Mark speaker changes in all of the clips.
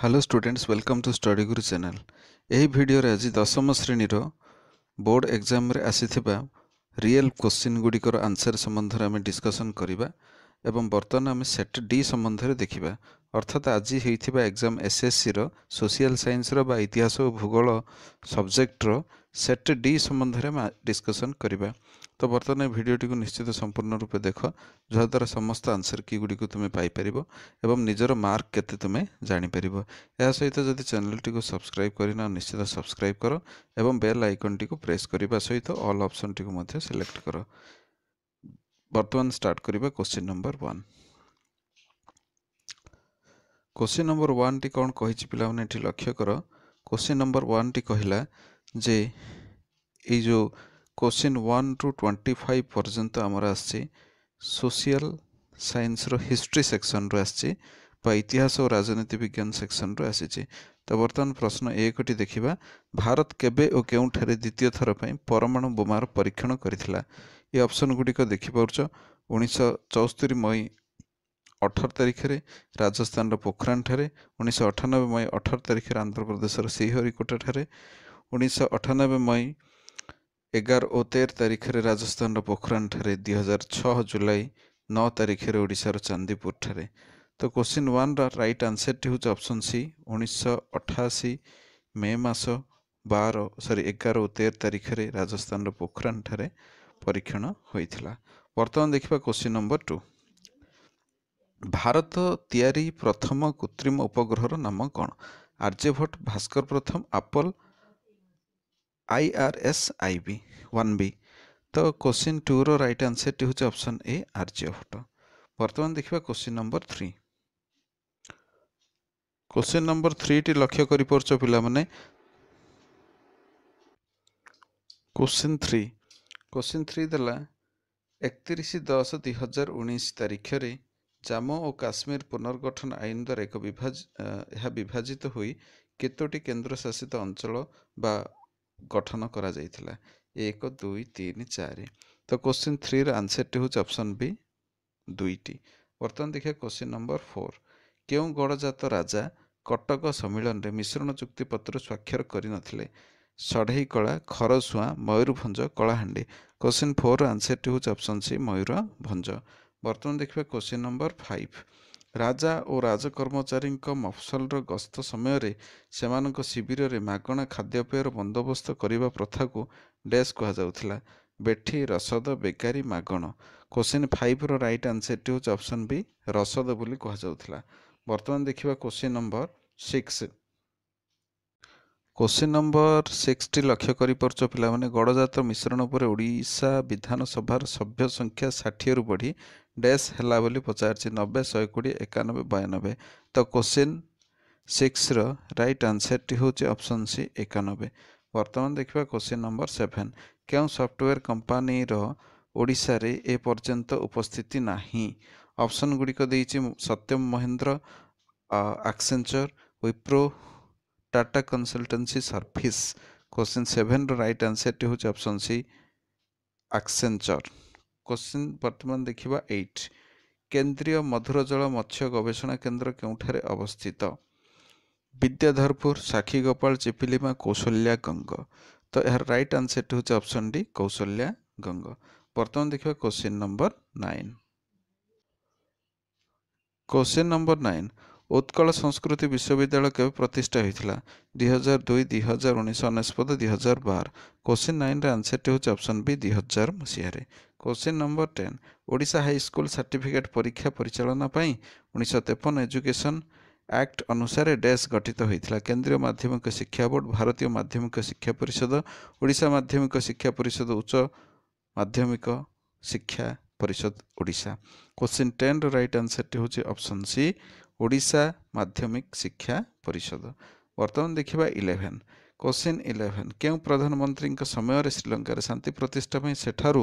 Speaker 1: hello students welcome to study Guru channel ଏହି ଭିଡ଼ିଓରେ ଆଜି ଦଶମ ଶ୍ରେଣୀର ବୋର୍ଡ଼ ଏକ୍ଜାମ୍ରେ ଆସିଥିବା ରିଏଲ୍ କୋଶ୍ଚିନ୍ ଗୁଡ଼ିକର ଆନ୍ସର୍ ସମ୍ବନ୍ଧରେ ଆମେ ଡିସ୍କସନ୍ କରିବା ଏବଂ ବର୍ତ୍ତମାନ ଆମେ ସେଟ୍ ଡି ସମ୍ବନ୍ଧରେ ଦେଖିବା ଅର୍ଥାତ୍ ଆଜି ହେଇଥିବା ଏକ୍ଜାମ୍ ଏସ୍ଏସ୍ସିର ସୋସିଆଲ୍ ସାଇନ୍ସର ବା ଇତିହାସ ଓ ଭୂଗୋଳ ସବଜେକ୍ଟର ସେଟ୍ ଡି ସମ୍ବନ୍ଧରେ ଆମେ ଡିସ୍କସନ୍ କରିବା ତ ବର୍ତ୍ତମାନ ଭିଡ଼ିଓଟିକୁ ନିଶ୍ଚିତ ସମ୍ପୂର୍ଣ୍ଣ ରୂପେ ଦେଖ ଯାହାଦ୍ୱାରା ସମସ୍ତ ଆନ୍ସର୍ କୀଗୁଡ଼ିକୁ ତୁମେ ପାଇପାରିବ ଏବଂ ନିଜର ମାର୍କ କେତେ ତୁମେ ଜାଣିପାରିବ ଏହା ସହିତ ଯଦି ଚ୍ୟାନେଲ୍ଟିକୁ ସବସ୍କ୍ରାଇବ୍ କରିନ ନିଶ୍ଚିତ ସବସ୍କ୍ରାଇବ୍ କର ଏବଂ ବେଲ୍ ଆଇକନ୍ଟିକୁ ପ୍ରେସ୍ କରିବା ସହିତ ଅଲ୍ ଅପ୍ସନ୍ଟିକୁ ମଧ୍ୟ ସିଲେକ୍ଟ କର ବର୍ତ୍ତମାନ ଷ୍ଟାର୍ଟ କରିବା question number one question number ୱାନ୍ଟି କ'ଣ କହିଛି ପିଲାମାନେ ଏଠି ଲକ୍ଷ୍ୟ କର କୋଶ୍ଚିନ୍ ନମ୍ବର ୱାନ୍ଟି କହିଲା ଯେ ଏଇ ଯେଉଁ କୋଶ୍ଚିନ୍ ୱାନ୍ରୁ ଟ୍ୱେଣ୍ଟି ଫାଇଭ୍ ପର୍ଯ୍ୟନ୍ତ ଆମର ଆସିଛି ସୋସିଆଲ୍ ସାଇନ୍ସର ହିଷ୍ଟ୍ରି ସେକ୍ସନ୍ରୁ ଆସିଛି ବା ଇତିହାସ ଓ ରାଜନୀତି ବିଜ୍ଞାନ ସେକ୍ସନ୍ରୁ ଆସିଛି ତ ବର୍ତ୍ତମାନ ପ୍ରଶ୍ନ ଏକଟି ଦେଖିବା ଭାରତ କେବେ ଓ କେଉଁଠାରେ ଦ୍ୱିତୀୟ ଥର ପାଇଁ ପରମାଣୁ ବୋମାର ପରୀକ୍ଷଣ କରିଥିଲା ଏ ଅପସନ୍ ଗୁଡ଼ିକ ଦେଖିପାରୁଛ ଉଣେଇଶହ ଚଉସ୍ତରୀ ମଇ ଅଠର ତାରିଖରେ ରାଜସ୍ଥାନର ପୋଖରାନଠାରେ ଉଣେଇଶହ ଅଠାନବେ ମଇ ଅଠର ତାରିଖରେ ଆନ୍ଧ୍ରପ୍ରଦେଶର ଶ୍ରୀହରିକୋଟାଠାରେ ଉଣେଇଶହ ଅଠାନବେ ମଇ ଏଗାର ଓ ତେର ତାରିଖରେ ରାଜସ୍ଥାନର ପୋଖରାନଠାରେ ଦୁଇ ହଜାର ଛଅ ଜୁଲାଇ ନଅ ତାରିଖରେ ଓଡ଼ିଶାର ଚାନ୍ଦିପୁରଠାରେ ତ କୋଶ୍ଚିନ୍ ୱାନ୍ର ରାଇଟ୍ ଆନ୍ସର୍ଟି ହେଉଛି ଅପସନ୍ ସି ଉଣେଇଶହ ଅଠାଅଶୀ ମେ ମାସ ବାର ସରି ଏଗାର ଓ ତେର ତାରିଖରେ ରାଜସ୍ଥାନର ପୋଖରାନଠାରେ ପରୀକ୍ଷଣ ହୋଇଥିଲା ବର୍ତ୍ତମାନ ଦେଖିବା କ୍ୱେଶ୍ଚିନ୍ ନମ୍ବର ଟୁ ଭାରତ ତିଆରି ପ୍ରଥମ କୃତ୍ରିମ ଉପଗ୍ରହର ନାମ କ'ଣ ଆର୍ଯ୍ୟଭଟ୍ଟ ଭାସ୍କର ପ୍ରଥମ APPLE IRS I B one B ତ କ୍ୱେଶ୍ଚିନ୍ ଟୁର ରାଇଟ୍ ଆନ୍ସର୍ଟି ହେଉଛି ଅପସନ୍ ଏ ଆର୍ଯ୍ୟଭଟ୍ଟ ବର୍ତ୍ତମାନ ଦେଖିବା question number three question number ଥ୍ରୀଟି ଲକ୍ଷ୍ୟ କରିପାରୁଛ ପିଲାମାନେ କ୍ୱେଶ୍ଚିନ୍ ଥ୍ରୀ କୋଶ୍ଚିନ୍ ଥ୍ରୀ ଦେଲା ଏକତିରିଶ ଦଶ ଦୁଇ ହଜାର ଉଣେଇଶ ତାରିଖରେ ଜାମ୍ମୁ ଓ କାଶ୍ମୀର ପୁନର୍ଗଠନ ଆଇନ ଦ୍ୱାରା ଏକ ବିଭାଜ ଏହା ବିଭାଜିତ ହୋଇ କେତୋଟି କେନ୍ଦ୍ରଶାସିତ ଅଞ୍ଚଳ ବା ଗଠନ କରାଯାଇଥିଲା ଏକ ଦୁଇ ତିନି ଚାରି ତ କୋଶ୍ଚିନ୍ ଥ୍ରୀର ଆନ୍ସର୍ଟି ହେଉଛି ଅପସନ୍ ବି ଦୁଇଟି ବର୍ତ୍ତମାନ ଦେଖିବା କୋଶ୍ଚିନ୍ ନମ୍ବର ଫୋର୍ କେଉଁ ଗଡ଼ଜାତ ରାଜା କଟକ ସମ୍ମିଳନୀରେ ମିଶ୍ରଣ ଚୁକ୍ତିପତ୍ର ସ୍ୱାକ୍ଷର କରିନଥିଲେ ସଢ଼େଇ କଳା ଖରସୁଆଁ ମୟୂରଭଞ୍ଜ କଳାହାଣ୍ଡି କୋଶ୍ଚିନ୍ ଫୋର୍ର ଆନ୍ସର୍ଟି ହେଉଛି ଅପ୍ସନ୍ ସି ମୟୂରଭଞ୍ଜ ବର୍ତ୍ତମାନ ଦେଖିବା କୋଶ୍ଚିନ୍ ନମ୍ବର ଫାଇଭ୍ ରାଜା ଓ ରାଜ କର୍ମଚାରୀଙ୍କ ମଫସଲର ଗସ୍ତ ସମୟରେ ସେମାନଙ୍କ ଶିବିରରେ ମାଗଣା ଖାଦ୍ୟପେୟର ବନ୍ଦୋବସ୍ତ କରିବା ପ୍ରଥାକୁ ଡେସ୍ କୁହାଯାଉଥିଲା ବେଠି ରସଦ ବେକାରୀ ମାଗଣ କୋଶ୍ଚିନ୍ ଫାଇଭ୍ର ରାଇଟ୍ ଆନ୍ସରଟି ହେଉଛି ଅପ୍ସନ୍ ବି ରସଦ ବୋଲି କୁହାଯାଉଥିଲା ବର୍ତ୍ତମାନ ଦେଖିବା question number six question number ସିକ୍ସଟି ଲକ୍ଷ୍ୟ କରିପାରୁଛ ପିଲାମାନେ ଗଡ଼ଜାତ ମିଶ୍ରଣ ଉପରେ ଓଡ଼ିଶା ବିଧାନସଭାର ସଭ୍ୟ ସଂଖ୍ୟା ଷାଠିଏରୁ ବଢ଼ି ଡେସ୍ ହେଲା ବୋଲି ପଚାରିଛି ନବେ ଶହେ କୋଡ଼ିଏ ଏକାନବେ ବୟାନବେ ତ କୋଶ୍ଚିନ୍ ସିକ୍ସର ରାଇଟ୍ ଆନ୍ସର୍ଟି ହେଉଛି ଅପସନ୍ ସି ଏକାନବେ ବର୍ତ୍ତମାନ ଦେଖିବା କୋଶ୍ଚିନ୍ ନମ୍ବର ସେଭେନ୍ କେଉଁ ସଫ୍ଟୱେର୍ କମ୍ପାନୀର ଓଡ଼ିଶାରେ ଏପର୍ଯ୍ୟନ୍ତ ଉପସ୍ଥିତି ନାହିଁ ଅପସନ୍ ଗୁଡ଼ିକ ଦେଇଛି Satyam Mahindra Accenture Wipro Tata consultancy service question seven right answer हूँ अप्सन सी आक्सेचर क्वेश्चन बर्तमान देखा एट केन्द्रीय मधुर जल मत्स्य गवेषणा केन्द्र के अवस्थित विद्याधरपुर साखी गोपाल चिपिलीमा कौशल्या गंग तो यार रईट आंसर हूँ अप्सन डी कौशल्या गंग बर्तमान देखा question number nine question number nine Utkal Sanskriti Vishwavidyalaya କେବେ ପ୍ରତିଷ୍ଠା ହୋଇଥିଲା ଦୁଇ ହଜାର ଦୁଇ ଦୁଇ ହଜାର ଉଣେଇଶ ଅନେଶ୍ୱତ ଦୁଇ ହଜାର ବାର କୋଶ୍ଚିନ୍ ନାଇନ୍ର ଆନ୍ସରଟି ହେଉଛି ଅପସନ୍ ବି ଦୁଇ ହଜାର ମସିହାରେ question number ten Odisha high school certificate ପରୀକ୍ଷା ପରିଚାଳନା ପାଇଁ ଉଣେଇଶହ ତେପନ ଏଜୁକେସନ୍ ଆକ୍ଟ ଅନୁସାରେ ଡେସ୍ ଗଠିତ ହୋଇଥିଲା କେନ୍ଦ୍ରୀୟ ମାଧ୍ୟମିକ ଶିକ୍ଷା ବୋର୍ଡ଼ ଭାରତୀୟ ମାଧ୍ୟମିକ ଶିକ୍ଷା ପରିଷଦ ଓଡ଼ିଶା ମାଧ୍ୟମିକ ଶିକ୍ଷା ପରିଷଦ ଉଚ୍ଚ ମାଧ୍ୟମିକ ଶିକ୍ଷା ପରିଷଦ ଓଡ଼ିଶା କୋଶ୍ଚିନ୍ ଟେନ୍ର ରାଇଟ୍ ଆନ୍ସରଟି ହେଉଛି ଅପସନ୍ ସି ଓଡ଼ିଶା ମାଧ୍ୟମିକ ଶିକ୍ଷା ପରିଷଦ ବର୍ତ୍ତମାନ ଦେଖିବା ଇଲେଭେନ୍ କୋଶ୍ଚିନ୍ ଇଲେଭେନ୍ କେଉଁ ପ୍ରଧାନମନ୍ତ୍ରୀଙ୍କ ସମୟରେ ଶ୍ରୀଲଙ୍କାରେ ଶାନ୍ତି ପ୍ରତିଷ୍ଠା ପାଇଁ ସେଠାରୁ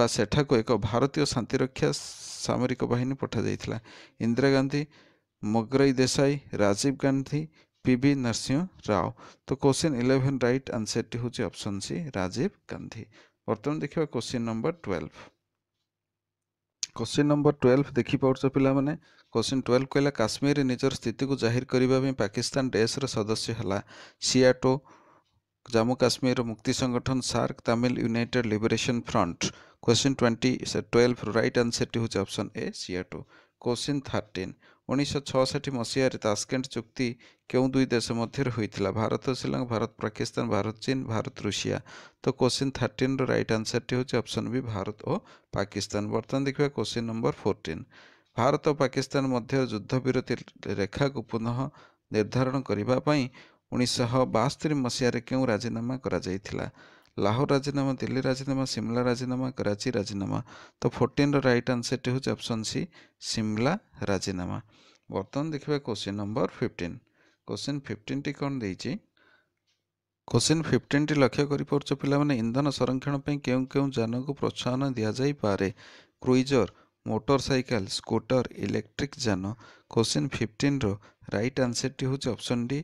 Speaker 1: ବା ସେଠାକୁ ଏକ ଭାରତୀୟ ଶାନ୍ତିରକ୍ଷା ସାମରିକ ବାହିନୀ ପଠାଯାଇଥିଲା ଇନ୍ଦିରା ଗାନ୍ଧୀ ମଗରାଇ ଦେଶାଇ ରାଜୀବ ଗାନ୍ଧୀ ପି ବି ନରସିଂହ ରାଓ ତ କୋଶ୍ଚିନ୍ ଇଲେଭେନ୍ ରାଇଟ୍ ଆନ୍ସରଟି ହେଉଛି ଅପସନ୍ ସି ରାଜୀବ ଗାନ୍ଧୀ ବର୍ତ୍ତମାନ ଦେଖିବା question number twelve question number twelve ଦେଖିପାରୁଛ ପିଲାମାନେ କୋଶ୍ଚିନ୍ ଟୁଏଲ୍ଭ କହିଲା କାଶ୍ମୀର ନିଜର ସ୍ଥିତିକୁ ଜାହିର କରିବା ପାଇଁ ପାକିସ୍ତାନ ଡେସ୍ର ସଦସ୍ୟ ହେଲା ସିଆଟୋ ଜାମ୍ମୁ କାଶ୍ମୀରର ମୁକ୍ତି ସଂଗଠନ SAARC Tamil united liberation front question twenty ଟୁଏଲ୍ଭର ରାଇଟ୍ ଆନ୍ସରଟି ହେଉଛି option A SEATO question thirteen ଉଣେଇଶହ ଛଅଷଠି ମସିହାରେ ତାସ୍କେଣ୍ଟ ଚୁକ୍ତି କେଉଁ ଦୁଇ ଦେଶ ମଧ୍ୟରେ ହୋଇଥିଲା ଭାରତ ଶ୍ରୀଲଙ୍କା ଭାରତ ପାକିସ୍ତାନ ଭାରତ ଚୀନ ଭାରତ ରୁଷିଆ ତ କୋଶ୍ଚିନ୍ ଥାର୍ଟିନ୍ର ରାଇଟ୍ ଆନ୍ସର୍ଟି ହେଉଛି ଅପସନ୍ ବି ଭାରତ ଓ ପାକିସ୍ତାନ ବର୍ତ୍ତମାନ ଦେଖିବା question number fourteen Bharat Pakistan ମଧ୍ୟରେ ବିରତି ରେଖାକୁ ପୁନଃ ନିର୍ଦ୍ଧାରଣ କରିବା ପାଇଁ ଉଣେଇଶହ ବାସ୍ତରି ମସିହାରେ କେଉଁ ରାଜିନାମା କରାଯାଇଥିଲା ଲାହୋର ରାଜିନାମା ଦିଲ୍ଲୀ ରାଜିନାମା ସିମଲା ରାଜିନାମା କରାଚି ରାଜିନାମା ତ ଫୋର୍ଟିନ୍ର ରାଇଟ୍ ଆନ୍ସରଟି ହେଉଛି ଅପସନ୍ ସି ସିମଲା ରାଜିନାମା ବର୍ତ୍ତମାନ ଦେଖିବା କୋଶ୍ଚିନ୍ ନମ୍ବର ଫିଫ୍ଟିନ୍ କୋଶ୍ଚିନ୍ ଫିଫ୍ଟିନ୍ଟି କ'ଣ ଦେଇଛି କୋଶ୍ଚିନ୍ ଫିଫ୍ଟିନ୍ଟି ଲକ୍ଷ୍ୟ କରିପାରୁଛ ପିଲାମାନେ ଇନ୍ଧନ ସଂରକ୍ଷଣ ପାଇଁ କେଉଁ କେଉଁ ଯାନକୁ ପ୍ରୋତ୍ସାହନ ଦିଆଯାଇପାରେ cruiser motorcycle scooter electric ଯାନ କୋଶ୍ଚିନ୍ ଫିଫ୍ଟିନ୍ର ରାଇଟ୍ ଆନ୍ସରଟି ହେଉଛି ଅପସନ୍ ଡି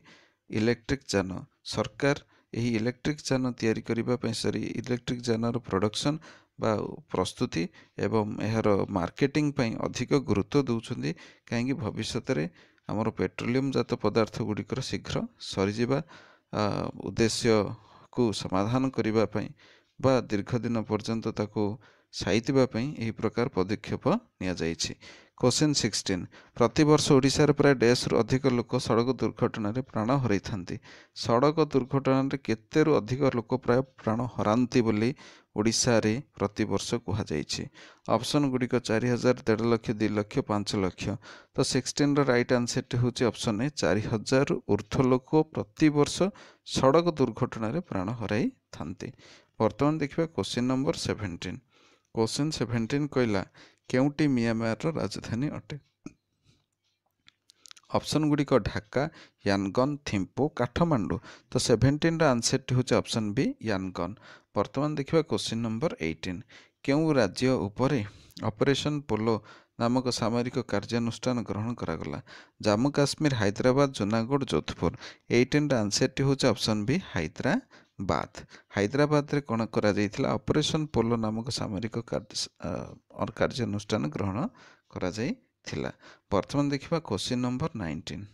Speaker 1: ଇଲେକ୍ଟ୍ରିକ୍ ଯାନ ସରକାର ଏହି ଇଲେକ୍ଟ୍ରିକ୍ ଯାନ ତିଆରି କରିବା ପାଇଁ ସରି ଇଲେକ୍ଟ୍ରିକ୍ ଯାନର ପ୍ରଡ଼କ୍ସନ୍ ବା ପ୍ରସ୍ତୁତି ଏବଂ ଏହାର ମାର୍କେଟିଂ ପାଇଁ ଅଧିକ ଗୁରୁତ୍ୱ ଦେଉଛନ୍ତି କାହିଁକି ଭବିଷ୍ୟତରେ ଆମର ପେଟ୍ରୋଲିୟମ୍ ଜାତ ପଦାର୍ଥ ଗୁଡ଼ିକର ଶୀଘ୍ର ସରିଯିବା ଉଦ୍ଦେଶ୍ୟକୁ ସମାଧାନ କରିବା ପାଇଁ ବା ଦୀର୍ଘ ଦିନ ପର୍ଯ୍ୟନ୍ତ ତାକୁ ସାଇତିବା ପାଇଁ ଏହି ପ୍ରକାର ପଦକ୍ଷେପ ନିଆଯାଇଛି କ୍ୱେଶ୍ଚିନ୍ ସିକ୍ସଟିନ୍ ପ୍ରତିବର୍ଷ ଓଡ଼ିଶାରେ ପ୍ରାୟ ଡେଶରୁ ଅଧିକ ଲୋକ ସଡ଼କ ଦୁର୍ଘଟଣାରେ ପ୍ରାଣ ହରାଇଥାନ୍ତି ସଡ଼କ ଦୁର୍ଘଟଣାରେ କେତେରୁ ଅଧିକ ଲୋକ ପ୍ରାୟ ପ୍ରାଣ ହରାନ୍ତି ବୋଲି ଓଡ଼ିଶାରେ ପ୍ରତିବର୍ଷ କୁହାଯାଇଛି ଅପସନ୍ ଗୁଡ଼ିକ ଚାରି ହଜାର ଦେଢ଼ ଲକ୍ଷ ଦୁଇ ଲକ୍ଷ ପାଞ୍ଚ ଲକ୍ଷ ତ ସିକ୍ସଟିନ୍ର ରାଇଟ୍ ଆନ୍ସର୍ଟି ହେଉଛି ଅପସନ୍ ଏ ଚାରି ହଜାରରୁ ଉର୍ଦ୍ଧ୍ୱ ଲୋକ ପ୍ରତିବର୍ଷ ସଡ଼କ ଦୁର୍ଘଟଣାରେ ପ୍ରାଣ ହରାଇଥାନ୍ତି ବର୍ତ୍ତମାନ ଦେଖିବା question number seventeen question seventeen କହିଲା କେଉଁଟି ମିଆଁମାରର ରାଜଧାନୀ ଅଟେ ଅପ୍ସନ୍ ଗୁଡ଼ିକ ଢାକା ୟାନଗନ୍ ଥିମ୍ପୁ କାଠମାଣ୍ଡୁ ତ ସେଭେଣ୍ଟିନ୍ର ଆନ୍ସର୍ଟି ହେଉଛି ଅପ୍ସନ୍ ବି ୟାନଗନ୍ ବର୍ତ୍ତମାନ ଦେଖିବା କୋଶ୍ଚିନ୍ ନମ୍ବର ଏଇଟିନ୍ କେଉଁ ରାଜ୍ୟ ଉପରେ ଅପରେସନ୍ ପୋଲୋ ନାମକ ସାମରିକ କାର୍ଯ୍ୟାନୁଷ୍ଠାନ ଗ୍ରହଣ କରାଗଲା ଜାମ୍ମୁ କାଶ୍ମୀର ହାଇଦ୍ରାବାଦ ଜୁନାଗଡ଼ ଯୋଧପୁର ଏଇଟିନ୍ର ଆନ୍ସର୍ଟି ହେଉଛି ଅପ୍ସନ୍ ବି ହାଇଦ୍ରା ବାଥ ହାଇଦ୍ରାବାଦରେ କ'ଣ କରାଯାଇଥିଲା ଅପରେସନ୍ ପୋଲୋ ନାମକ ସାମରିକ କାର୍ଯ୍ୟାନୁଷ୍ଠାନ ଗ୍ରହଣ କରାଯାଇଥିଲା ବର୍ତ୍ତମାନ ଦେଖିବା question number nineteen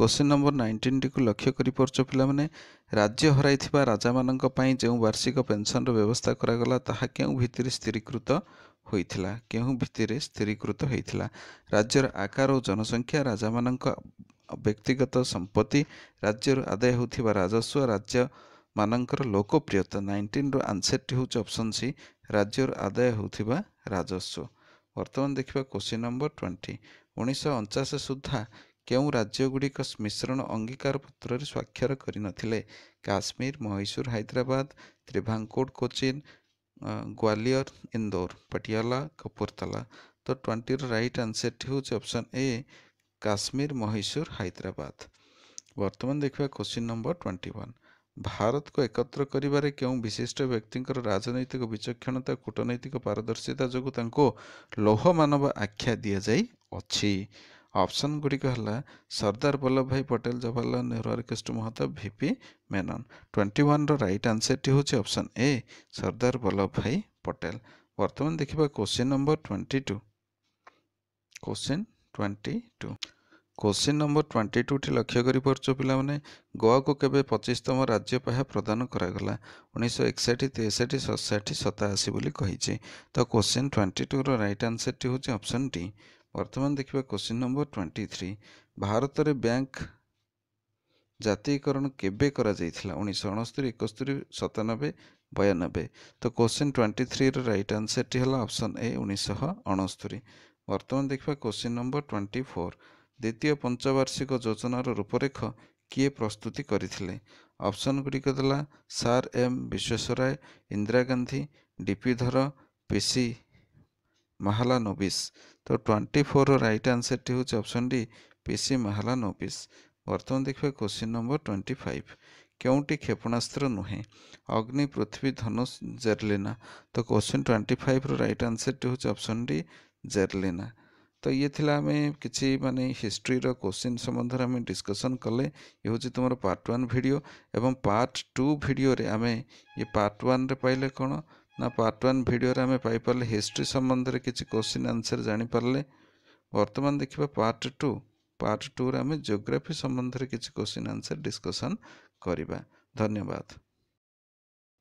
Speaker 1: question number ନାଇଣ୍ଟିନ୍ଟିକୁ ଲକ୍ଷ୍ୟ କରିପାରୁଛ ପିଲାମାନେ ରାଜ୍ୟ ହରାଇଥିବା ରାଜାମାନଙ୍କ ପାଇଁ ଯେଉଁ ବାର୍ଷିକ ପେନ୍ସନ୍ର ବ୍ୟବସ୍ଥା କରାଗଲା ତାହା କେଉଁ ଭିତ୍ତିରେ ସ୍ଥିରୀକୃତ ହୋଇଥିଲା କେଉଁ ଭିତ୍ତିରେ ସ୍ଥିରୀକୃତ ହୋଇଥିଲା ରାଜ୍ୟର ଆକାର ଓ ଜନସଂଖ୍ୟା ରାଜାମାନଙ୍କ ବ୍ୟକ୍ତିଗତ ସମ୍ପତ୍ତି ରାଜ୍ୟରୁ ଆଦାୟ ହେଉଥିବା ରାଜସ୍ୱ ରାଜ୍ୟମାନଙ୍କର ଲୋକପ୍ରିୟତା ନାଇଣ୍ଟିନ୍ର ଆନ୍ସରଟି ହେଉଛି ଅପସନ୍ ସି ରାଜ୍ୟରୁ ଆଦାୟ ହେଉଥିବା ରାଜସ୍ୱ ବର୍ତ୍ତମାନ ଦେଖିବା କୋଶ୍ଚିନ୍ ନମ୍ବର ଟ୍ୱେଣ୍ଟି ଉଣେଇଶହ ଅଣଚାଶ ସୁଦ୍ଧା କେଉଁ ରାଜ୍ୟ ଗୁଡ଼ିକ ମିଶ୍ରଣ ଅଙ୍ଗୀକାର ପତ୍ରରେ ସ୍ୱାକ୍ଷର କରିନଥିଲେ କାଶ୍ମୀର ମହୀଶୂର ହାଇଦ୍ରାବାଦ ତ୍ରିଭାଙ୍କୋଟ କୋଚିନ୍ ଗ୍ୱାଲିୟର ଇନ୍ଦୋର ପଟିଆଲା କପୁରତାଲା ତ ଟ୍ୱେଣ୍ଟିର ରାଇଟ୍ ଆନ୍ସରଟି ହେଉଛି ଅପସନ୍ ଏ କାଶ୍ମୀର ମହୀଶୂର ହାଇଦ୍ରାବାଦ ବର୍ତ୍ତମାନ ଦେଖିବା କୋଶ୍ଚିନ୍ ନମ୍ବର ଟ୍ୱେଣ୍ଟି ୱାନ୍ ଭାରତକୁ ଏକତ୍ର କରିବାରେ କେଉଁ ବିଶିଷ୍ଟ ବ୍ୟକ୍ତିଙ୍କର ରାଜନୈତିକ ବିଚକ୍ଷଣତା କୂଟନୈତିକ ପାରଦର୍ଶିତା ଯୋଗୁଁ ତାଙ୍କୁ ଲୌହମାନବ ଆଖ୍ୟା ଦିଆଯାଇଅଛି ଅପସନ୍ ଗୁଡ଼ିକ ହେଲା ସର୍ଦ୍ଦାର ବଲ୍ଲଭ ଭାଇ ପଟେଲ ଜବାହରଲାଲ ନେହେରୁ ହରିକୃଷ୍ଣ ମହତାବ ଭିପି ମେନନ୍ ଟ୍ୱେଣ୍ଟି ୱାନ୍ର ରାଇଟ୍ ଆନ୍ସର୍ଟି ହେଉଛି ଅପସନ୍ ଏ ସର୍ଦ୍ଦାର ବଲ୍ଲଭ ଭାଇ ପଟେଲ ବର୍ତ୍ତମାନ ଦେଖିବା question number twenty two question twenty two question number twenty ଟୁଠି ଲକ୍ଷ୍ୟ କରିପାରୁଛ ପିଲାମାନେ ଗୋଆକୁ କେବେ ପଚିଶତମ ରାଜ୍ୟ ପାହ୍ୟା ପ୍ରଦାନ କରାଗଲା ଉଣେଇଶହ ଏକଷଠି ତେଷଠି ସତଷଠି ସତାଅଶୀ ବୋଲି କହିଛି ତ କ୍ୱେଶ୍ଚିନ୍ ଟ୍ୱେଣ୍ଟି ଟୁର ରାଇଟ୍ ଆନ୍ସର୍ଟି ହେଉଛି ଅପସନ୍ ଡି ବର୍ତ୍ତମାନ ଦେଖିବା କ୍ୱେଶ୍ଚିନ୍ ନମ୍ବର ଟ୍ୱେଣ୍ଟି ଥ୍ରୀ ଭାରତରେ ବ୍ୟାଙ୍କ ଜାତୀୟକରଣ କେବେ କରାଯାଇଥିଲା ଉଣେଇଶହ ଅଣସ୍ତରୀ ଏକସ୍ତରୀ ସତାନବେ ବୟାନବେ ତ କ୍ୱେଶ୍ଚିନ୍ ଟ୍ୱେଣ୍ଟି ଥ୍ରୀର ରାଇଟ୍ ଆନ୍ସର୍ଟି ହେଲା ଅପସନ୍ ଏ ଉଣେଇଶହ ଅଣସ୍ତରୀ ବର୍ତ୍ତମାନ ଦେଖିବା କ୍ୱେଶ୍ଚିନ୍ ନମ୍ବର ଟ୍ୱେଣ୍ଟି ଫୋର୍ ଦ୍ୱିତୀୟ ପଞ୍ଚବାର୍ଷିକ ଯୋଜନାର ରୂପରେଖ କିଏ ପ୍ରସ୍ତୁତି କରିଥିଲେ ଅପସନ୍ ଗୁଡ଼ିକ ଥିଲା sir M Visvesvaraya Indira Gandhi D P Dhar P C Mahalanobis ତ ଟ୍ୱେଣ୍ଟି ଫୋର୍ର ରାଇଟ୍ ଆନ୍ସର୍ଟି ହେଉଛି option D P C Mahalanobis ବର୍ତ୍ତମାନ ଦେଖିବା କ୍ୱେଶ୍ଚିନ୍ ନମ୍ବର ଟ୍ୱେଣ୍ଟି ଫାଇଭ କେଉଁଟି କ୍ଷେପଣାସ୍ତ୍ର ନୁହେଁ ଅଗ୍ନି ପୃଥିବୀ ଧନୁ ଜେର୍ଲିନା ତ କ୍ୱେଶ୍ଚିନ୍ ଟ୍ୱେଣ୍ଟି ଫାଇଭ୍ର ରାଇଟ୍ ଆନ୍ସର୍ଟି ହେଉଛି ଅପସନ୍ ଡି जेरलीना तो ये आम कि किसी हिस्ट्री रो क्वेश्चन संबंध रे हम डिस्कशन करले ये होची तुम्हार पार्ट 1 वीडियो एवं पार्ट 2 वीडियो रे हमें ये पार्ट 1 रे पाइले कोन ना पार्ट 1 वीडियो रे हमें पाई हिस्ट्री सम्बन्ध में किसी क्वेश्चन आंसर जानि बर्तमान देखा पार्ट टू पार्ट टू रे हमें ज्योग्राफी संबंध किसी क्वेश्चन आंसर डिस्कशन करबा धन्यवाद